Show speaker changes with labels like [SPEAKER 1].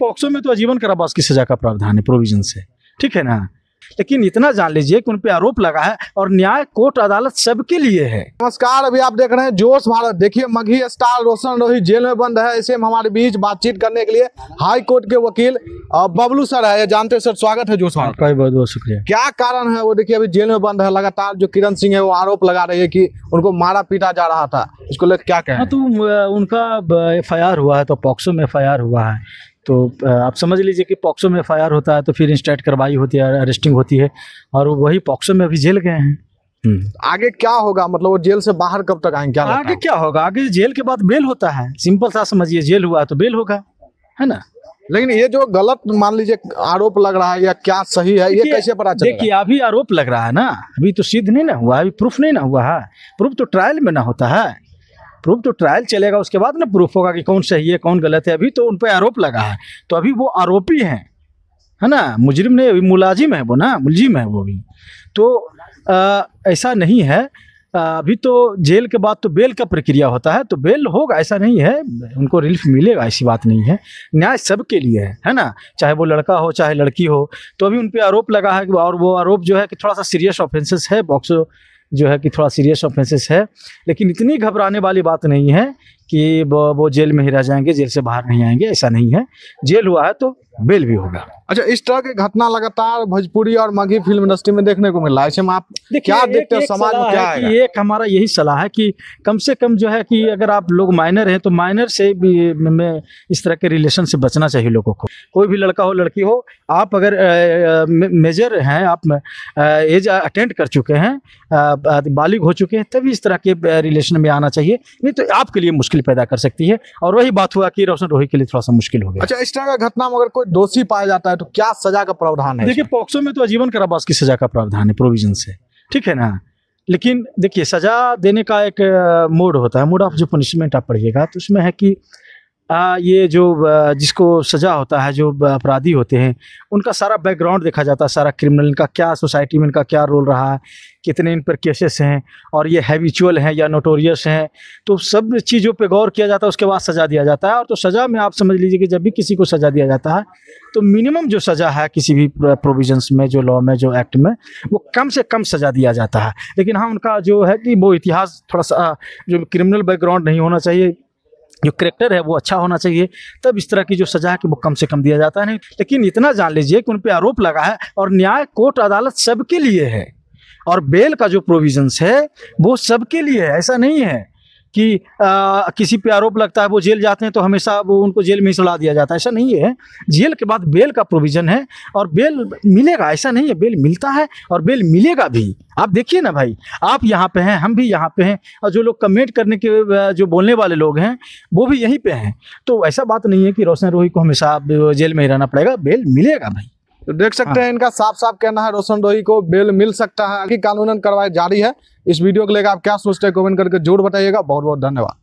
[SPEAKER 1] POCSO में तो आजीवन कारावास की सजा का प्रावधान है प्रोविजन से ठीक है ना लेकिन इतना जान लीजिए कि उन पे आरोप लगा है और न्याय कोर्ट अदालत सबके लिए है नमस्कार अभी आप देख रहे हैं जोश
[SPEAKER 2] भारत देखिए मघी स्टार रोशन रोही जेल में बंद है ऐसे में हमारे बीच बातचीत करने के लिए हाई कोर्ट के वकील बबलू सर है जानते हैं सर स्वागत है जोश हाँ, भारत
[SPEAKER 1] का बहुत बहुत शुक्रिया
[SPEAKER 2] क्या कारण है वो देखिए अभी जेल में बंद है लगातार जो किरण सिंह है वो आरोप लगा रही है की उनको मारा पीटा जा रहा था इसको लेकर क्या कहें हाँ,
[SPEAKER 1] तो उनका एफ हुआ है तो पॉक्सो में एफ हुआ है तो आप समझ लीजिए कि पॉक्सो में एफ होता है तो फिर इंस्टाइट कार्रवाई होती है अरेस्टिंग होती है और वही पॉक्सो में अभी जेल गए हैं हम्म। आगे क्या होगा मतलब वो जेल से बाहर कब तक आएंगे क्या आगे क्या होगा आगे जेल के बाद बेल होता है सिंपल सा समझिए जेल हुआ तो बेल होगा
[SPEAKER 2] है ना लेकिन ये जो गलत मान लीजिए आरोप लग रहा है या क्या सही है ये कैसे पता चलेगा देखिए
[SPEAKER 1] अभी आरोप लग रहा है ना अभी तो सिद्ध नहीं ना हुआ अभी प्रूफ नहीं ना हुआ है प्रूफ तो ट्रायल में ना होता है प्रूफ तो ट्रायल चलेगा उसके बाद ना प्रूफ होगा कि कौन सही है कौन गलत है अभी तो उन पर आरोप लगा है तो अभी वो आरोपी हैं है ना मुजरिम नहीं अभी मुलाजिम है वो ना मुलजिम है वो भी तो आ, ऐसा नहीं है अभी तो जेल के बाद तो बेल का प्रक्रिया होता है तो बेल होगा ऐसा नहीं है उनको रिलीफ मिलेगा ऐसी बात नहीं है न्याय सबके लिए है है ना चाहे वो लड़का हो चाहे लड़की हो तो अभी उन पर आरोप लगा है और वो आरोप जो है कि थोड़ा सा सीरियस ऑफेंसेस है बॉक्सो जो है कि थोड़ा सीरियस ऑफेंसेस है लेकिन इतनी घबराने वाली बात नहीं है कि वो, वो जेल में ही रह जाएंगे जेल से बाहर नहीं आएंगे ऐसा नहीं है जेल हुआ है तो बेल भी होगा अच्छा इस तरह की घटना लगातार भोजपुरी और मगही फिल्म इंडस्ट्री में देखने को मिला है आप क्या एक, देखते हो समाज में क्या है कि एक हमारा यही सलाह है कि कम से कम जो है कि अगर आप लोग माइनर हैं तो माइनर से भी में इस तरह के रिलेशन से बचना चाहिए लोगों को कोई भी लड़का हो लड़की हो आप अगर मेजर हैं आप एज अटेंड कर चुके हैं बालिग हो चुके हैं तभी इस तरह के रिलेशन में आना चाहिए नहीं तो आपके लिए मुश्किल मुश्किल पैदा कर सकती है और वही बात हुआ कि रोशन रोही के लिए थोड़ा सा मुश्किल हो गया
[SPEAKER 2] अच्छा इस तरह का घटना में अगर कोई दोषी पाया जाता है तो क्या सजा का प्रावधान है देखिए
[SPEAKER 1] पॉक्सो में तो आजीवन कारावास की सजा का प्रावधान है प्रोविजन से ठीक है ना लेकिन देखिए सजा देने का एक मोड होता है मोड ऑफ जो पनिशमेंट आप पढ़िएगा तो उसमें है कि आ, ये जो जिसको सजा होता है जो अपराधी होते हैं उनका सारा बैकग्राउंड देखा जाता है सारा क्रिमिनल इनका क्या सोसाइटी में इनका क्या रोल रहा है कितने इन पर केसेस हैं और ये हैबिचुअल हैं या नोटोरियस हैं तो सब चीज़ों पे गौर किया जाता है उसके बाद सज़ा दिया जाता है और तो सज़ा में आप समझ लीजिए कि जब भी किसी को सज़ा दिया जाता है तो मिनिमम जो सज़ा है किसी भी प्रोविजंस में जो लॉ में जो एक्ट में वो कम से कम सज़ा दिया जाता है लेकिन हाँ उनका जो है कि वो इतिहास थोड़ा सा जो क्रिमिनल बैकग्राउंड नहीं होना चाहिए जो करेक्टर है वो अच्छा होना चाहिए तब इस तरह की जो सजा है कि वो कम से कम दिया जाता है नहीं लेकिन इतना जान लीजिए कि उन पर आरोप लगा है और न्याय कोर्ट अदालत सबके लिए है और बेल का जो प्रोविजंस है वो सबके लिए है ऐसा नहीं है कि आ, किसी पे आरोप लगता है वो जेल जाते हैं तो हमेशा वो उनको जेल में ही सड़ा दिया जाता है ऐसा नहीं है जेल के बाद बेल का प्रोविज़न है और बेल मिलेगा ऐसा नहीं है बेल मिलता है और बेल मिलेगा भी आप देखिए ना भाई आप यहाँ पे हैं हम भी यहाँ पे हैं और जो लोग कमेंट करने के जो बोलने वाले लोग हैं वो भी यहीं पर हैं तो ऐसा बात नहीं है कि रोशन रोही को हमेशा जेल में ही रहना पड़ेगा बेल मिलेगा भाई तो देख सकते हैं हाँ। इनका साफ साफ कहना है रोशन रोही को बेल
[SPEAKER 2] मिल सकता है कि कानूनन कार्रवाई जारी है इस वीडियो को लेकर आप क्या सोचते हैं कमेंट करके जरूर बताइएगा बहुत बहुत धन्यवाद